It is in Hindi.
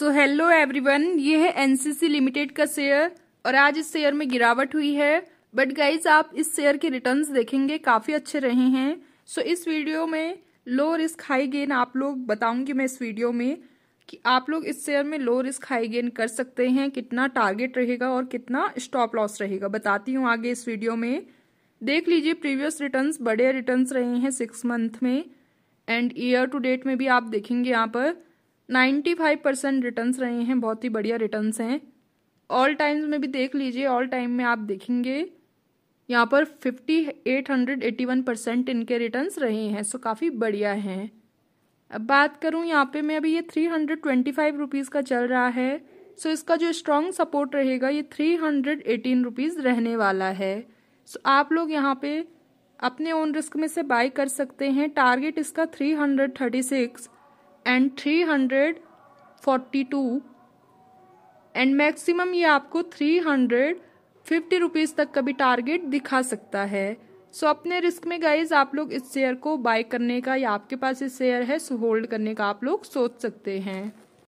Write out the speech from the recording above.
सो हेलो एवरीवन ये है एनसीसी लिमिटेड का शेयर और आज इस शेयर में गिरावट हुई है बट गाइज आप इस शेयर के रिटर्न्स देखेंगे काफ़ी अच्छे रहे हैं सो so, इस वीडियो में लो रिस्क हाई गेन आप लोग बताऊंगी मैं इस वीडियो में कि आप लोग इस शेयर में लो रिस्क हाई गेन कर सकते हैं कितना टारगेट रहेगा और कितना स्टॉप लॉस रहेगा बताती हूँ आगे इस वीडियो में देख लीजिए प्रीवियस रिटर्न्स बड़े रिटर्न्स रहे हैं सिक्स मंथ में एंड ईयर टू डेट में भी आप देखेंगे यहाँ पर नाइन्टी फाइव परसेंट रिटर्न रहे हैं बहुत ही बढ़िया रिटर्न हैं ऑल टाइम्स में भी देख लीजिए ऑल टाइम में आप देखेंगे यहाँ पर fifty eight hundred eighty one percent इनके रिटर्न रहे हैं सो काफ़ी बढ़िया हैं अब बात करूँ यहाँ पे मैं अभी ये three hundred twenty five rupees का चल रहा है सो इसका जो स्ट्रॉन्ग सपोर्ट रहेगा ये थ्री हंड्रेड एटीन रुपीज़ रहने वाला है सो आप लोग यहाँ पे अपने ओन रिस्क में से बाई कर सकते हैं टारगेट इसका three hundred thirty six and three hundred forty two and maximum ये आपको थ्री हंड्रेड फिफ्टी रुपीज़ तक का भी टारगेट दिखा सकता है सो so, अपने रिस्क में गाइज आप लोग इस शेयर को बाय करने का या आपके पास इस शेयर है सो होल्ड करने का आप लोग सोच सकते हैं